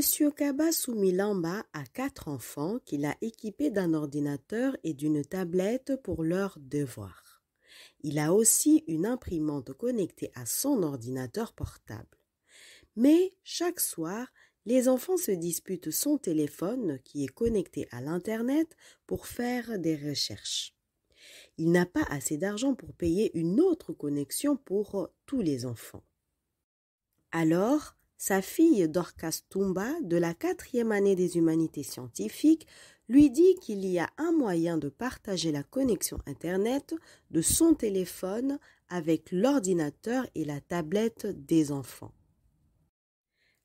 Monsieur Kaba bas à quatre enfants qu'il a équipés d'un ordinateur et d'une tablette pour leurs devoirs. Il a aussi une imprimante connectée à son ordinateur portable. Mais chaque soir, les enfants se disputent son téléphone qui est connecté à l'Internet pour faire des recherches. Il n'a pas assez d'argent pour payer une autre connexion pour tous les enfants. Alors, sa fille Dorcas Tumba, de la quatrième année des humanités scientifiques, lui dit qu'il y a un moyen de partager la connexion Internet de son téléphone avec l'ordinateur et la tablette des enfants.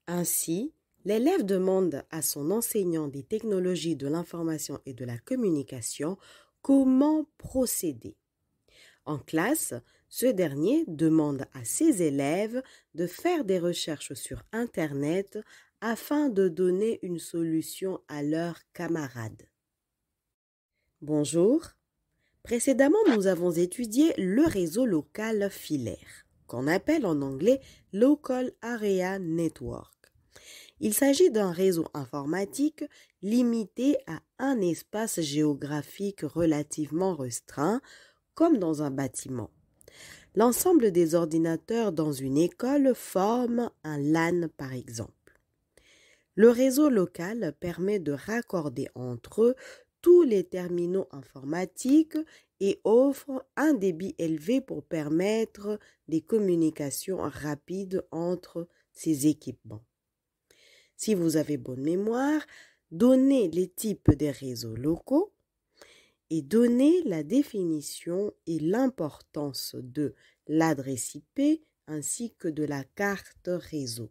Ainsi, l'élève demande à son enseignant des technologies de l'information et de la communication comment procéder. En classe, ce dernier demande à ses élèves de faire des recherches sur Internet afin de donner une solution à leurs camarades. Bonjour. Précédemment, nous avons étudié le réseau local filaire, qu'on appelle en anglais Local Area Network. Il s'agit d'un réseau informatique limité à un espace géographique relativement restreint, comme dans un bâtiment. L'ensemble des ordinateurs dans une école forme un LAN par exemple. Le réseau local permet de raccorder entre eux tous les terminaux informatiques et offre un débit élevé pour permettre des communications rapides entre ces équipements. Si vous avez bonne mémoire, donnez les types des réseaux locaux, et donner la définition et l'importance de l'adresse IP ainsi que de la carte réseau.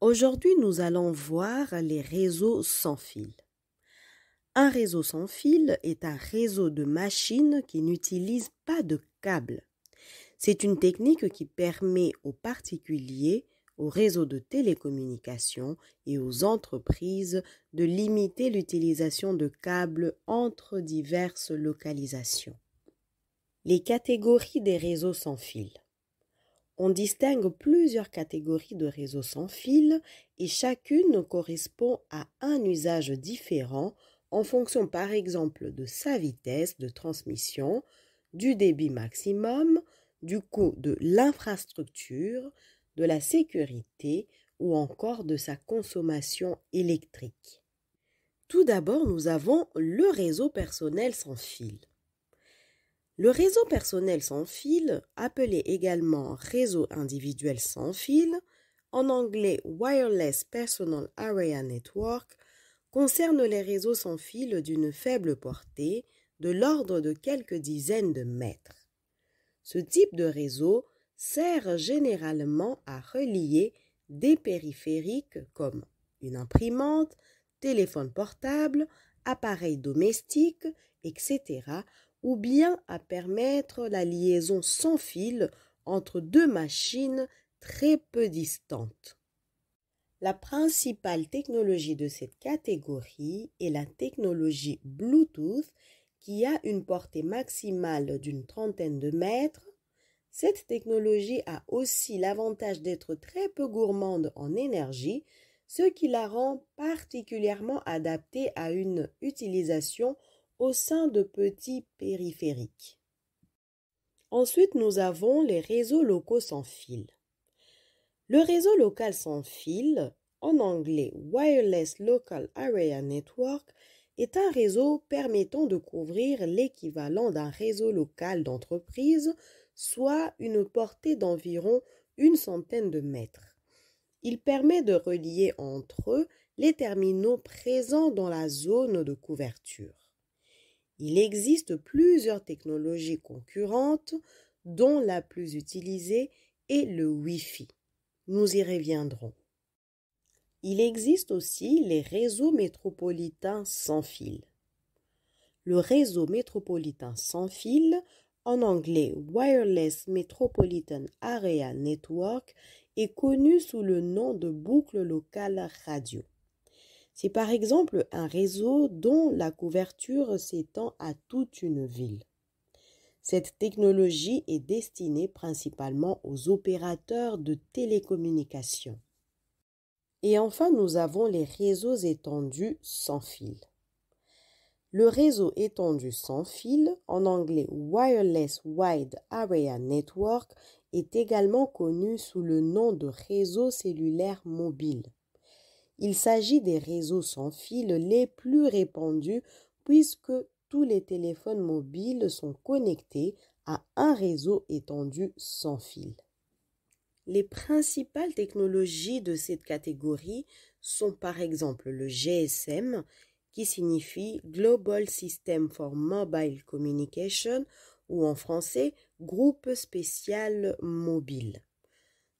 Aujourd'hui, nous allons voir les réseaux sans fil. Un réseau sans fil est un réseau de machines qui n'utilise pas de câble. C'est une technique qui permet aux particuliers aux réseaux de télécommunications et aux entreprises de limiter l'utilisation de câbles entre diverses localisations. Les catégories des réseaux sans fil. On distingue plusieurs catégories de réseaux sans fil et chacune correspond à un usage différent en fonction par exemple de sa vitesse de transmission, du débit maximum, du coût de l'infrastructure, de la sécurité ou encore de sa consommation électrique. Tout d'abord, nous avons le réseau personnel sans fil. Le réseau personnel sans fil, appelé également réseau individuel sans fil, en anglais Wireless Personal Area Network, concerne les réseaux sans fil d'une faible portée, de l'ordre de quelques dizaines de mètres. Ce type de réseau sert généralement à relier des périphériques comme une imprimante, téléphone portable, appareil domestique, etc., ou bien à permettre la liaison sans fil entre deux machines très peu distantes. La principale technologie de cette catégorie est la technologie Bluetooth qui a une portée maximale d'une trentaine de mètres cette technologie a aussi l'avantage d'être très peu gourmande en énergie, ce qui la rend particulièrement adaptée à une utilisation au sein de petits périphériques. Ensuite, nous avons les réseaux locaux sans fil. Le réseau local sans fil, en anglais Wireless Local Area Network, est un réseau permettant de couvrir l'équivalent d'un réseau local d'entreprise soit une portée d'environ une centaine de mètres. Il permet de relier entre eux les terminaux présents dans la zone de couverture. Il existe plusieurs technologies concurrentes, dont la plus utilisée est le Wi-Fi. Nous y reviendrons. Il existe aussi les réseaux métropolitains sans fil. Le réseau métropolitain sans fil en anglais Wireless Metropolitan Area Network, est connu sous le nom de boucle locale radio. C'est par exemple un réseau dont la couverture s'étend à toute une ville. Cette technologie est destinée principalement aux opérateurs de télécommunications. Et enfin, nous avons les réseaux étendus sans fil. Le réseau étendu sans fil, en anglais Wireless Wide Area Network, est également connu sous le nom de réseau cellulaire mobile. Il s'agit des réseaux sans fil les plus répandus puisque tous les téléphones mobiles sont connectés à un réseau étendu sans fil. Les principales technologies de cette catégorie sont par exemple le GSM qui signifie Global System for Mobile Communication ou en français Groupe spécial mobile.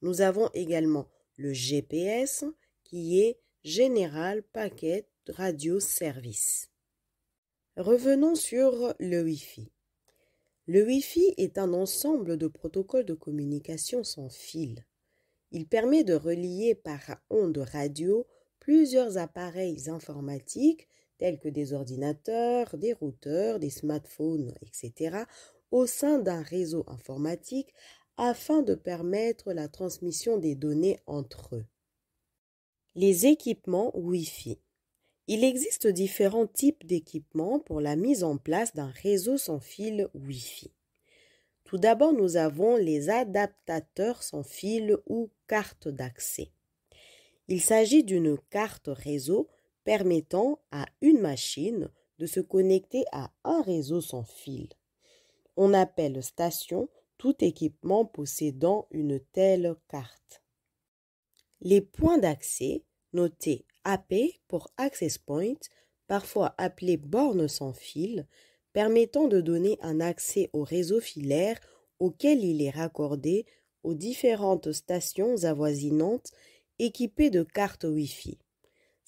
Nous avons également le GPS qui est General Packet Radio Service. Revenons sur le Wi-Fi. Le Wi-Fi est un ensemble de protocoles de communication sans fil. Il permet de relier par ondes radio plusieurs appareils informatiques tels que des ordinateurs, des routeurs, des smartphones, etc., au sein d'un réseau informatique afin de permettre la transmission des données entre eux. Les équipements Wi-Fi. Il existe différents types d'équipements pour la mise en place d'un réseau sans fil Wi-Fi. Tout d'abord, nous avons les adaptateurs sans fil ou cartes d'accès. Il s'agit d'une carte réseau permettant à une machine de se connecter à un réseau sans fil. On appelle station tout équipement possédant une telle carte. Les points d'accès, notés AP pour Access Point, parfois appelés bornes sans fil, permettant de donner un accès au réseau filaire auquel il est raccordé aux différentes stations avoisinantes équipées de cartes Wi-Fi.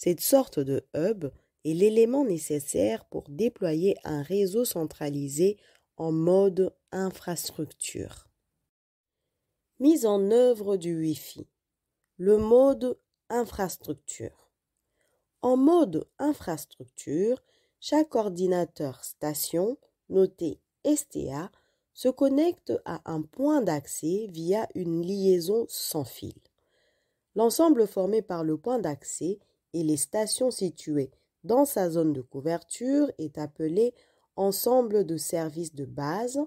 Cette sorte de hub est l'élément nécessaire pour déployer un réseau centralisé en mode infrastructure. Mise en œuvre du Wi-Fi. Le mode infrastructure. En mode infrastructure, chaque ordinateur station, noté STA, se connecte à un point d'accès via une liaison sans fil. L'ensemble formé par le point d'accès et les stations situées dans sa zone de couverture est appelée ensemble de services de base,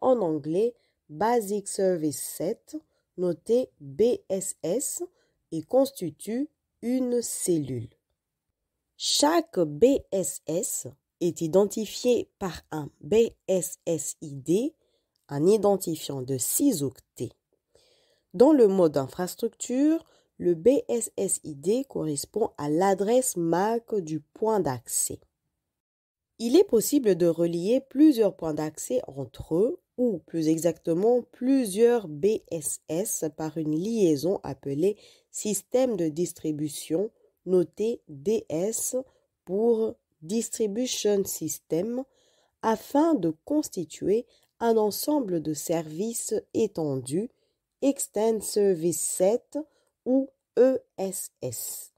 en anglais Basic Service Set, noté BSS, et constitue une cellule. Chaque BSS est identifié par un BSSID, un identifiant de 6 octets. Dans le mode infrastructure, le BSSID correspond à l'adresse MAC du point d'accès. Il est possible de relier plusieurs points d'accès entre eux, ou plus exactement plusieurs BSS par une liaison appelée système de distribution, noté DS pour Distribution System, afin de constituer un ensemble de services étendus, Extend Service Set, ou ESS.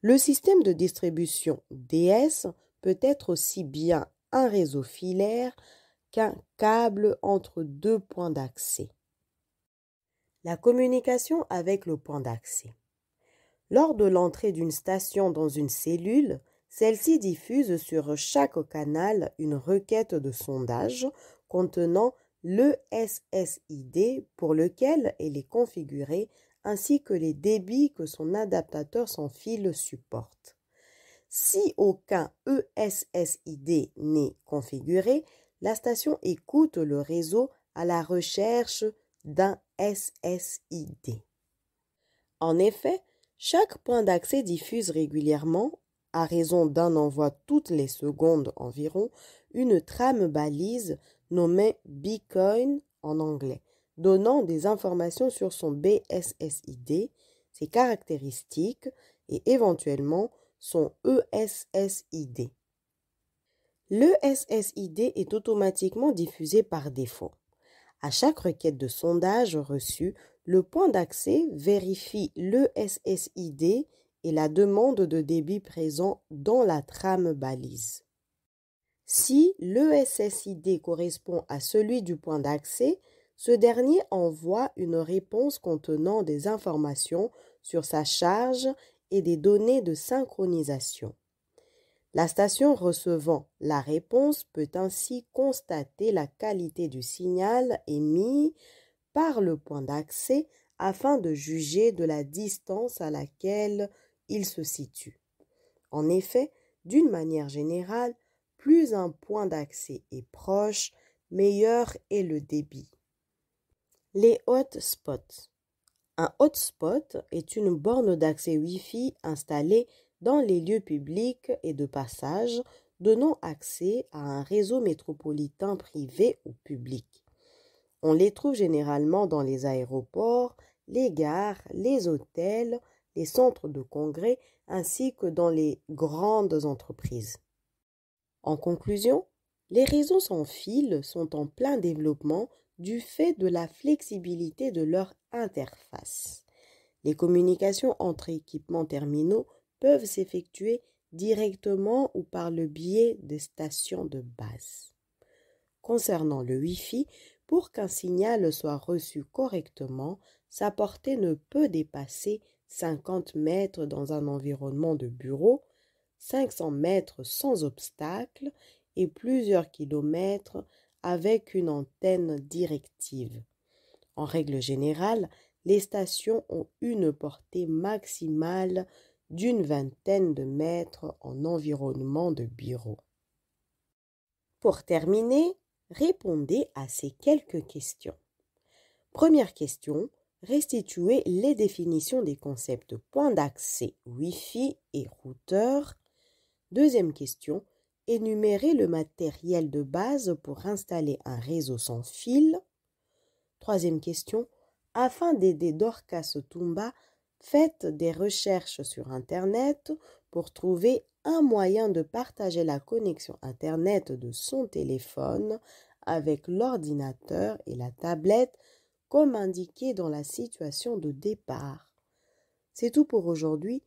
Le système de distribution DS peut être aussi bien un réseau filaire qu'un câble entre deux points d'accès. La communication avec le point d'accès. Lors de l'entrée d'une station dans une cellule, celle-ci diffuse sur chaque canal une requête de sondage contenant le SSID pour lequel elle est configurée, ainsi que les débits que son adaptateur sans fil supporte. Si aucun ESSID n'est configuré, la station écoute le réseau à la recherche d'un SSID. En effet, chaque point d'accès diffuse régulièrement à raison d'un envoi toutes les secondes environ, une trame balise nommée Bitcoin en anglais, donnant des informations sur son BSSID, ses caractéristiques et éventuellement son ESSID. L'ESSID e est automatiquement diffusé par défaut. À chaque requête de sondage reçue, le point d'accès vérifie l'ESSID e et la demande de débit présent dans la trame balise. Si l'ESSID correspond à celui du point d'accès, ce dernier envoie une réponse contenant des informations sur sa charge et des données de synchronisation. La station recevant la réponse peut ainsi constater la qualité du signal émis par le point d'accès afin de juger de la distance à laquelle il se situe. En effet, d'une manière générale, plus un point d'accès est proche, meilleur est le débit. Les hotspots. Un hotspot est une borne d'accès Wi-Fi installée dans les lieux publics et de passage, donnant accès à un réseau métropolitain privé ou public. On les trouve généralement dans les aéroports, les gares, les hôtels, les centres de congrès ainsi que dans les grandes entreprises. En conclusion, les réseaux sans fil sont en plein développement du fait de la flexibilité de leur interface. Les communications entre équipements terminaux peuvent s'effectuer directement ou par le biais des stations de base. Concernant le Wi-Fi, pour qu'un signal soit reçu correctement, sa portée ne peut dépasser 50 mètres dans un environnement de bureau, 500 mètres sans obstacle et plusieurs kilomètres avec une antenne directive. En règle générale, les stations ont une portée maximale d'une vingtaine de mètres en environnement de bureau. Pour terminer, répondez à ces quelques questions. Première question, restituer les définitions des concepts point d'accès Wi-Fi et routeur. Deuxième question, énumérer le matériel de base pour installer un réseau sans fil. Troisième question, afin d'aider Dorcas Tumba, faites des recherches sur Internet pour trouver un moyen de partager la connexion Internet de son téléphone avec l'ordinateur et la tablette comme indiqué dans la situation de départ. C'est tout pour aujourd'hui.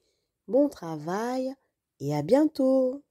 Bon travail et à bientôt